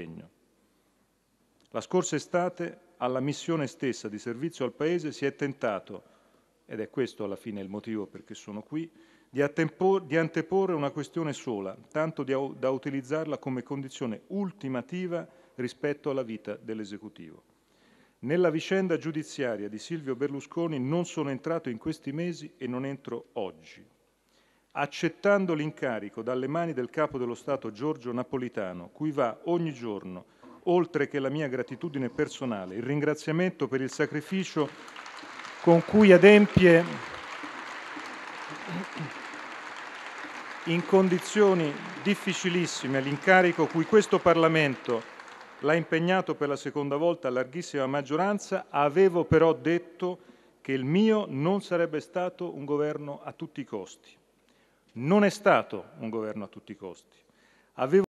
impegno. La scorsa estate, alla missione stessa di servizio al Paese, si è tentato, ed è questo alla fine il motivo perché sono qui, di, di anteporre una questione sola, tanto da utilizzarla come condizione ultimativa rispetto alla vita dell'esecutivo. Nella vicenda giudiziaria di Silvio Berlusconi non sono entrato in questi mesi e non entro oggi, accettando l'incarico dalle mani del capo dello Stato Giorgio Napolitano, cui va ogni giorno, oltre che la mia gratitudine personale, il ringraziamento per il sacrificio con cui adempie in condizioni difficilissime l'incarico cui questo Parlamento l'ha impegnato per la seconda volta a larghissima maggioranza, avevo però detto che il mio non sarebbe stato un governo a tutti i costi. Non è stato un governo a tutti i costi. Avevo